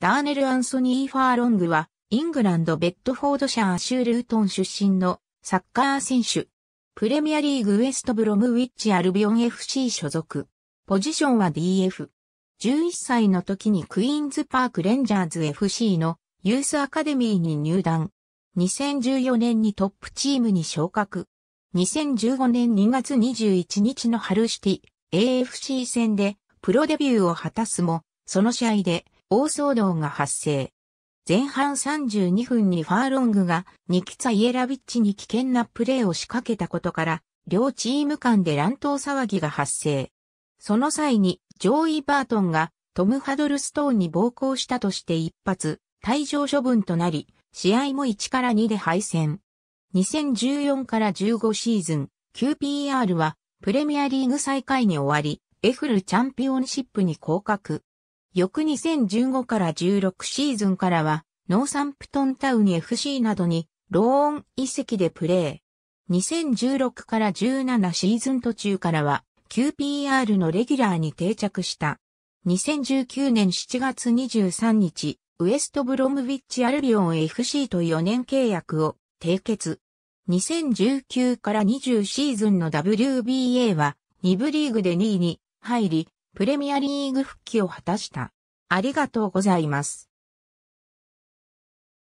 ダーネル・アンソニー・ファーロングは、イングランド・ベッドフォードシャー・シュールートン出身のサッカー選手。プレミアリーグウエストブロムウィッチ・アルビオン FC 所属。ポジションは DF。11歳の時にクイーンズ・パーク・レンジャーズ FC のユースアカデミーに入団。2014年にトップチームに昇格。2015年2月21日のハルシティ AFC 戦でプロデビューを果たすも、その試合で大騒動が発生。前半32分にファーロングがニキツァ・イエラビッチに危険なプレーを仕掛けたことから、両チーム間で乱闘騒ぎが発生。その際に、ジョーイ・バートンがトム・ハドルストーンに暴行したとして一発、退場処分となり、試合も1から2で敗戦。2014から15シーズン、QPR はプレミアリーグ最下位に終わり、エフルチャンピオンシップに降格。翌2015から16シーズンからは、ノーサンプトンタウン FC などに、ローン移籍でプレー。2016から17シーズン途中からは、QPR のレギュラーに定着した。2019年7月23日、ウエストブロムウィッチアルビオン FC と4年契約を締結。2019から20シーズンの WBA は2部リーグで2位に入り、プレミアリーグ復帰を果たした。ありがとうございます。